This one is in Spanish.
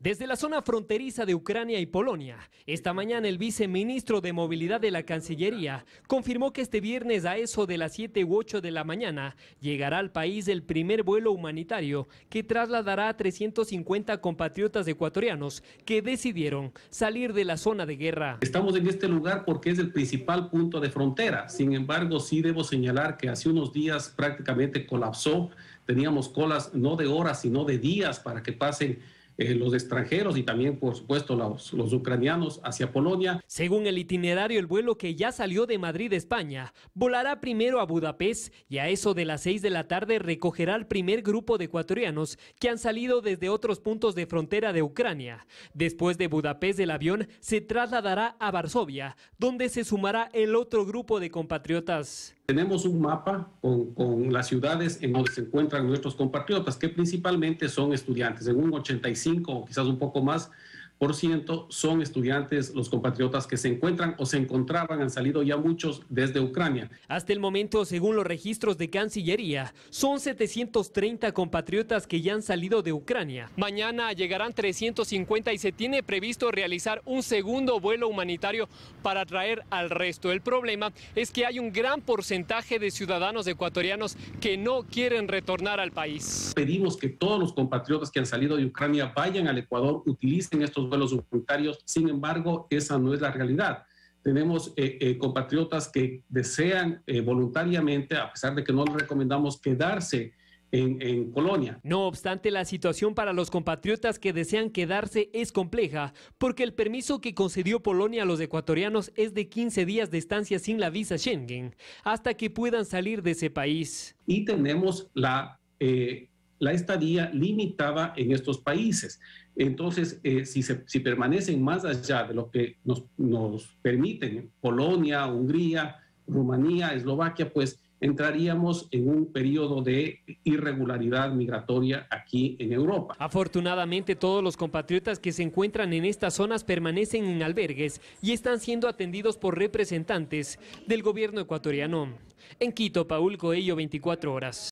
Desde la zona fronteriza de Ucrania y Polonia, esta mañana el viceministro de Movilidad de la Cancillería confirmó que este viernes a eso de las 7 u 8 de la mañana llegará al país el primer vuelo humanitario que trasladará a 350 compatriotas ecuatorianos que decidieron salir de la zona de guerra. Estamos en este lugar porque es el principal punto de frontera. Sin embargo, sí debo señalar que hace unos días prácticamente colapsó. Teníamos colas no de horas, sino de días para que pasen eh, los extranjeros y también, por supuesto, los, ucranianos hacia Polonia. Según el itinerario, el vuelo que ya salió de Madrid, España, volará primero a Budapest y a eso de las seis de la tarde recogerá el primer grupo de ecuatorianos que han salido desde otros puntos de frontera de Ucrania. Después de Budapest, el avión se trasladará a Varsovia, donde se sumará el otro grupo de compatriotas tenemos un mapa con, las ciudades en donde se encuentran nuestros compatriotas, que principalmente son estudiantes. En un 85 o quizás un poco más por ciento son estudiantes, los compatriotas que se encuentran o se encontraban, han salido ya muchos desde Ucrania. Hasta el momento, según los registros de Cancillería, son 730 compatriotas que ya han salido de Ucrania. Mañana llegarán 350 y se tiene previsto realizar un segundo vuelo humanitario para traer al resto. El problema es que hay un gran porcentaje de ciudadanos ecuatorianos que no quieren retornar al país. Pedimos que todos los compatriotas que han salido de Ucrania vayan al Ecuador, utilicen estos los voluntarios. Sin embargo, esa no es la realidad. Tenemos eh, eh, compatriotas que desean eh, voluntariamente, a pesar de que no les recomendamos quedarse en, en, Polonia. No obstante, la situación para los compatriotas que desean quedarse es compleja, porque el permiso que concedió Polonia a los ecuatorianos es de 15 días de estancia sin la visa Schengen, hasta que puedan salir de ese país. Y tenemos la la estadía limitada en estos países. Entonces, eh, si, permanecen más allá de lo que nos, nos permiten Polonia, Hungría, Rumanía, Eslovaquia, pues entraríamos en un periodo de irregularidad migratoria aquí en Europa. Afortunadamente, todos los compatriotas que se encuentran en estas zonas permanecen en albergues y están siendo atendidos por representantes del gobierno ecuatoriano. En Quito, Paul Coello, 24 horas.